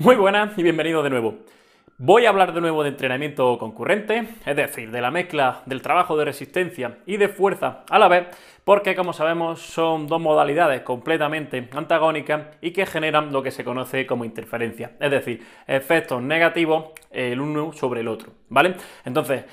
Muy buenas y bienvenidos de nuevo. Voy a hablar de nuevo de entrenamiento concurrente, es decir, de la mezcla del trabajo de resistencia y de fuerza a la vez, porque como sabemos son dos modalidades completamente antagónicas y que generan lo que se conoce como interferencia, es decir, efectos negativos el uno sobre el otro, ¿vale? Entonces,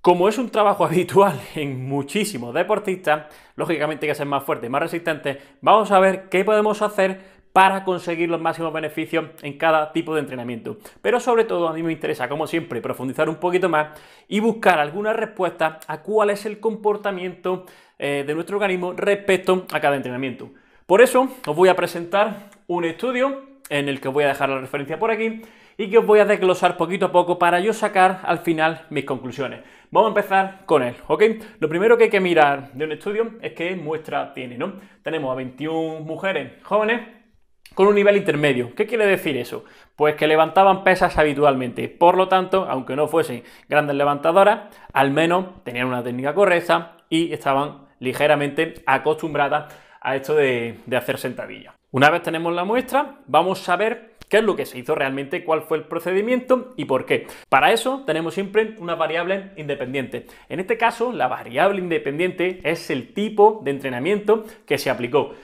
como es un trabajo habitual en muchísimos deportistas, lógicamente que ser más fuerte y más resistente, vamos a ver qué podemos hacer para conseguir los máximos beneficios en cada tipo de entrenamiento. Pero sobre todo a mí me interesa, como siempre, profundizar un poquito más y buscar alguna respuesta a cuál es el comportamiento eh, de nuestro organismo respecto a cada entrenamiento. Por eso os voy a presentar un estudio en el que os voy a dejar la referencia por aquí y que os voy a desglosar poquito a poco para yo sacar al final mis conclusiones. Vamos a empezar con él, ¿ok? Lo primero que hay que mirar de un estudio es qué muestra tiene, ¿no? Tenemos a 21 mujeres jóvenes con un nivel intermedio. ¿Qué quiere decir eso? Pues que levantaban pesas habitualmente. Por lo tanto, aunque no fuesen grandes levantadoras, al menos tenían una técnica correcta y estaban ligeramente acostumbradas a esto de, hacer sentadillas. Una vez tenemos la muestra, vamos a ver qué es lo que se hizo realmente, cuál fue el procedimiento y por qué. Para eso tenemos siempre una variable independiente. En este caso, la variable independiente es el tipo de entrenamiento que se aplicó.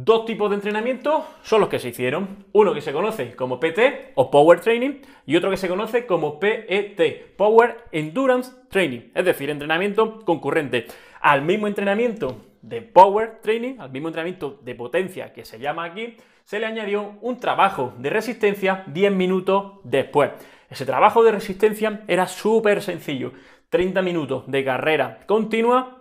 Dos tipos de entrenamiento son los que se hicieron. Uno que se conoce como PT o Power Training y otro que se conoce como PET, Power Endurance Training, es decir, entrenamiento concurrente. Al mismo entrenamiento de Power Training, al mismo entrenamiento de potencia que se llama aquí, se le añadió un trabajo de resistencia 10 minutos después. Ese trabajo de resistencia era súper sencillo. 30 minutos de carrera continua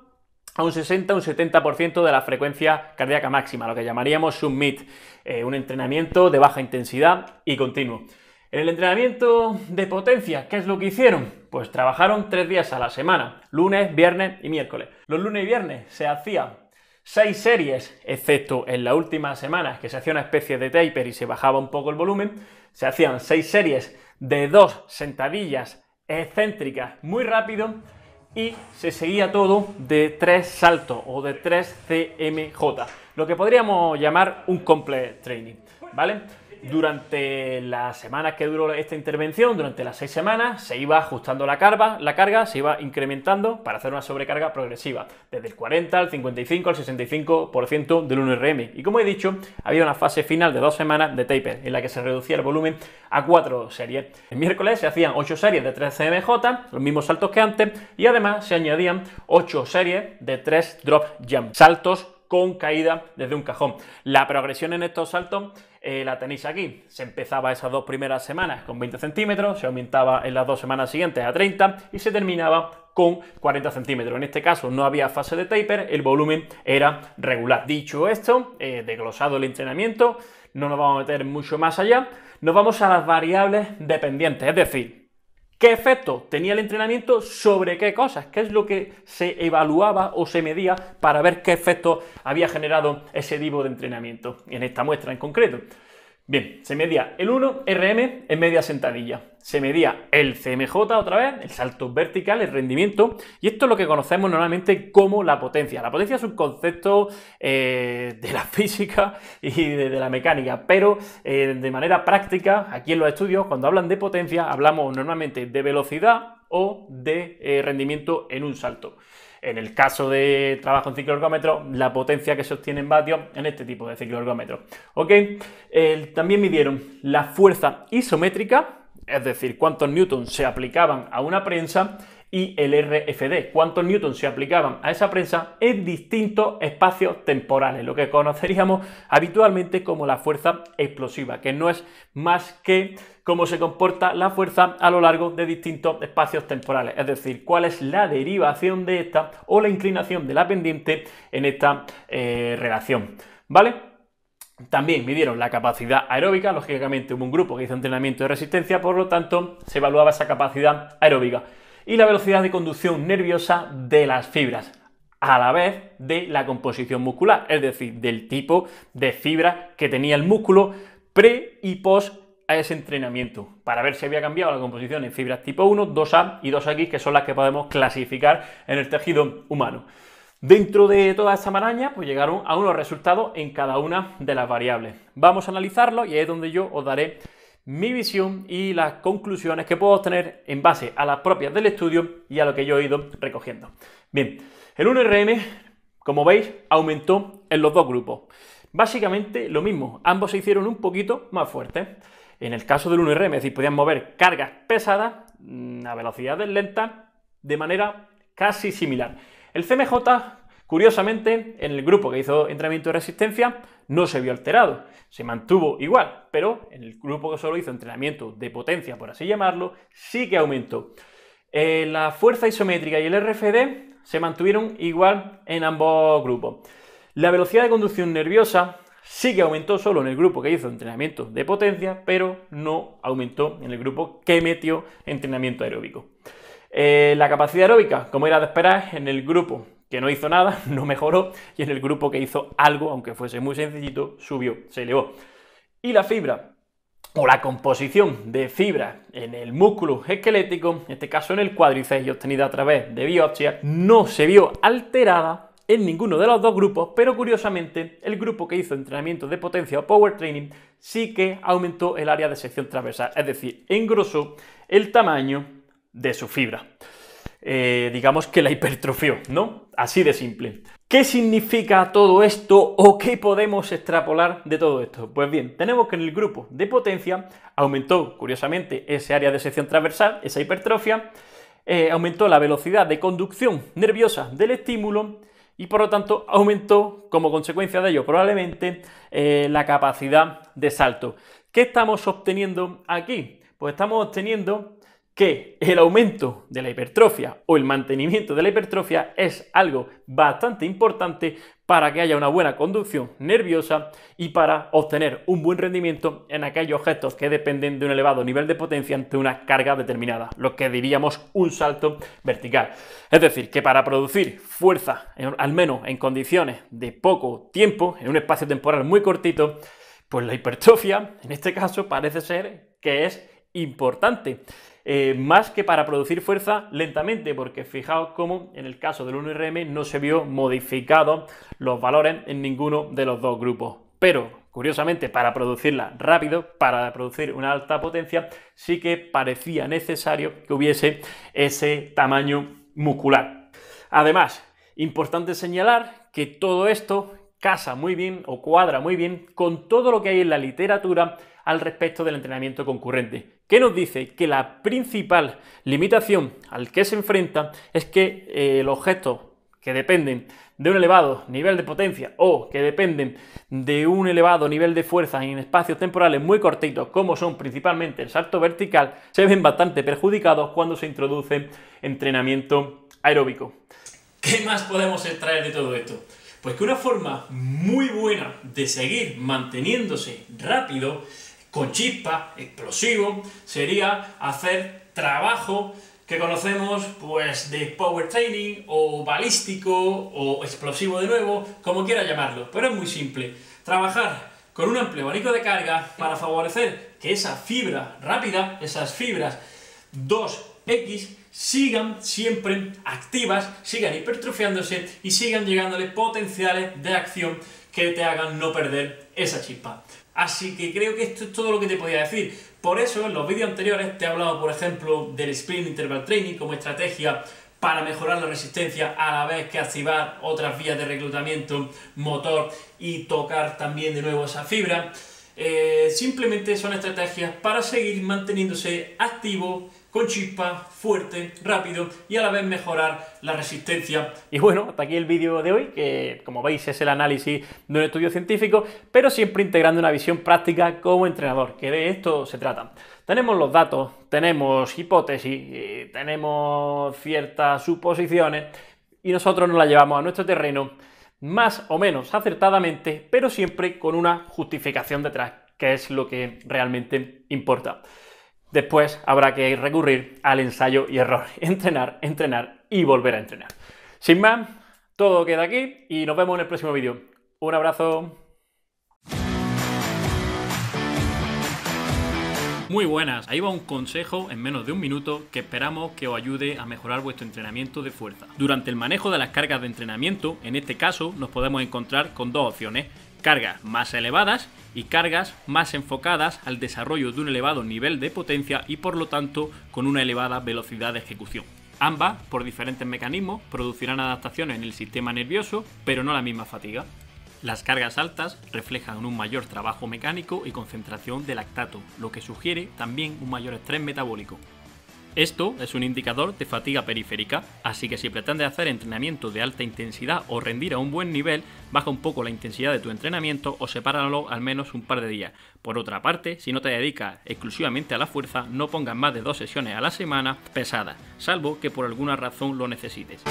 a un 60, un 70% de la frecuencia cardíaca máxima, lo que llamaríamos submit, eh, un entrenamiento de baja intensidad y continuo. En el entrenamiento de potencia, ¿qué es lo que hicieron? Pues trabajaron tres días a la semana, lunes, viernes y miércoles. Los lunes y viernes se hacían seis series, excepto en la última semana, que se hacía una especie de taper y se bajaba un poco el volumen, se hacían seis series de dos sentadillas excéntricas muy rápido y se seguía todo de tres saltos o de tres CMJ, lo que podríamos llamar un complete training, ¿vale? Durante las semanas que duró esta intervención, durante las seis semanas, se iba ajustando la carga, la carga se iba incrementando para hacer una sobrecarga progresiva, desde el 40 al 55 al 65% del 1RM. Y como he dicho, había una fase final de dos semanas de taper, en la que se reducía el volumen a cuatro series. El miércoles se hacían ocho series de 3 CMJ, los mismos saltos que antes, y además se añadían ocho series de tres drop jump, saltos con caída desde un cajón. La progresión en estos saltos eh, la tenéis aquí. Se empezaba esas dos primeras semanas con 20 centímetros, se aumentaba en las dos semanas siguientes a 30 y se terminaba con 40 centímetros. En este caso no había fase de taper, el volumen era regular. Dicho esto, eh, desglosado el entrenamiento, no nos vamos a meter mucho más allá, nos vamos a las variables dependientes, es decir, ¿Qué efecto tenía el entrenamiento sobre qué cosas? ¿Qué es lo que se evaluaba o se medía para ver qué efecto había generado ese tipo de entrenamiento en esta muestra en concreto? Bien, se medía el 1 RM en media sentadilla. Se medía el CMJ otra vez, el salto vertical, el rendimiento. Y esto es lo que conocemos normalmente como la potencia. La potencia es un concepto eh, de la física y de, la mecánica, pero eh, de manera práctica, aquí en los estudios, cuando hablan de potencia, hablamos normalmente de velocidad o de eh, rendimiento en un salto. En el caso de trabajo en cicloergómetro, la potencia que se obtiene en vatios en este tipo de cicloergómetro. también midieron la fuerza isométrica, es decir, cuántos newtons se aplicaban a una prensa y el RFD, cuántos newtons se aplicaban a esa prensa en distintos espacios temporales, lo que conoceríamos habitualmente como la fuerza explosiva, que no es más que cómo se comporta la fuerza a lo largo de distintos espacios temporales, es decir, cuál es la derivación de esta o la inclinación de la pendiente en esta eh, relación. ¿Vale? También midieron la capacidad aeróbica, lógicamente hubo un grupo que hizo entrenamiento de resistencia, por lo tanto se evaluaba esa capacidad aeróbica y la velocidad de conducción nerviosa de las fibras a la vez de la composición muscular, es decir, del tipo de fibra que tenía el músculo pre y post a ese entrenamiento, para ver si había cambiado la composición en fibras tipo 1, 2A y 2X, que son las que podemos clasificar en el tejido humano. Dentro de toda esta maraña, pues llegaron a unos resultados en cada una de las variables. Vamos a analizarlo y ahí es donde yo os daré mi visión y las conclusiones que puedo obtener en base a las propias del estudio y a lo que yo he ido recogiendo. Bien, el 1RM, como veis, aumentó en los dos grupos. Básicamente lo mismo, ambos se hicieron un poquito más fuertes. En el caso del 1RM, es decir, podían mover cargas pesadas mm, a velocidades lentas de manera casi similar. El CMJ, curiosamente, en el grupo que hizo entrenamiento de resistencia, no se vio alterado, se mantuvo igual, pero en el grupo que solo hizo entrenamiento de potencia, por así llamarlo, sí que aumentó. Eh, la fuerza isométrica y el RFD se mantuvieron igual en ambos grupos. La velocidad de conducción nerviosa sí que aumentó solo en el grupo que hizo entrenamiento de potencia, pero no aumentó en el grupo que metió entrenamiento aeróbico. Eh, la capacidad aeróbica, como era de esperar, en el grupo que no hizo nada, no mejoró, y en el grupo que hizo algo, aunque fuese muy sencillito, subió, se elevó. Y la fibra, o la composición de fibra en el músculo esquelético, en este caso en el cuádriceps y obtenida a través de biopsia, no se vio alterada en ninguno de los dos grupos, pero curiosamente el grupo que hizo entrenamiento de potencia o power training sí que aumentó el área de sección transversal, es decir, engrosó el tamaño de su fibra. Eh, digamos que la hipertrofió, ¿no? Así de simple. ¿Qué significa todo esto o qué podemos extrapolar de todo esto? Pues bien, tenemos que en el grupo de potencia aumentó, curiosamente, ese área de sección transversal, esa hipertrofia, eh, aumentó la velocidad de conducción nerviosa del estímulo y por lo tanto aumentó, como consecuencia de ello, probablemente eh, la capacidad de salto. ¿Qué estamos obteniendo aquí? Pues estamos obteniendo que el aumento de la hipertrofia o el mantenimiento de la hipertrofia es algo bastante importante para que haya una buena conducción nerviosa y para obtener un buen rendimiento en aquellos objetos que dependen de un elevado nivel de potencia ante una carga determinada, lo que diríamos un salto vertical. Es decir, que para producir fuerza, al menos en condiciones de poco tiempo, en un espacio temporal muy cortito, pues la hipertrofia, en este caso, parece ser que es importante. Eh, más que para producir fuerza lentamente, porque fijaos cómo en el caso del 1RM no se vio modificado los valores en ninguno de los dos grupos. Pero, curiosamente, para producirla rápido, para producir una alta potencia, sí que parecía necesario que hubiese ese tamaño muscular. Además, importante señalar que todo esto casa muy bien o cuadra muy bien con todo lo que hay en la literatura al respecto del entrenamiento concurrente, ¿Qué nos dice que la principal limitación al que se enfrenta es que eh, los gestos que dependen de un elevado nivel de potencia o que dependen de un elevado nivel de fuerza en espacios temporales muy cortitos, como son principalmente el salto vertical, se ven bastante perjudicados cuando se introduce entrenamiento aeróbico. ¿Qué más podemos extraer de todo esto? Pues que una forma muy buena de seguir manteniéndose rápido, con chispa, explosivo, sería hacer trabajo que conocemos pues de power training o balístico o explosivo de nuevo, como quiera llamarlo, pero es muy simple. Trabajar con un amplio abanico de carga para favorecer que esa fibra rápida, esas fibras 2X, sigan siempre activas, sigan hipertrofiándose y sigan llegándoles potenciales de acción que te hagan no perder esa chispa. Así que creo que esto es todo lo que te podía decir. Por eso en los vídeos anteriores te he hablado, por ejemplo, del sprint interval training como estrategia para mejorar la resistencia a la vez que activar otras vías de reclutamiento motor y tocar también de nuevo esa fibra. Eh, simplemente son estrategias para seguir manteniéndose activo, con chispa, fuerte, rápido y a la vez mejorar la resistencia. Y bueno, hasta aquí el vídeo de hoy, que como veis es el análisis de un estudio científico, pero siempre integrando una visión práctica como entrenador, que de esto se trata. Tenemos los datos, tenemos hipótesis, eh, tenemos ciertas suposiciones y nosotros nos las llevamos a nuestro terreno más o menos acertadamente, pero siempre con una justificación detrás, que es lo que realmente importa. Después habrá que recurrir al ensayo y error, entrenar, entrenar y volver a entrenar. Sin más, todo queda aquí y nos vemos en el próximo vídeo. Un abrazo. Muy buenas, ahí va un consejo en menos de un minuto que esperamos que os ayude a mejorar vuestro entrenamiento de fuerza. Durante el manejo de las cargas de entrenamiento, en este caso nos podemos encontrar con dos opciones, cargas más elevadas y cargas más enfocadas al desarrollo de un elevado nivel de potencia y por lo tanto con una elevada velocidad de ejecución. Ambas, por diferentes mecanismos, producirán adaptaciones en el sistema nervioso, pero no la misma fatiga. Las cargas altas reflejan un mayor trabajo mecánico y concentración de lactato, lo que sugiere también un mayor estrés metabólico. Esto es un indicador de fatiga periférica, así que si pretendes hacer entrenamiento de alta intensidad o rendir a un buen nivel, baja un poco la intensidad de tu entrenamiento o sepáralo al menos un par de días. Por otra parte, si no te dedicas exclusivamente a la fuerza, no pongas más de dos sesiones a la semana pesadas, salvo que por alguna razón lo necesites.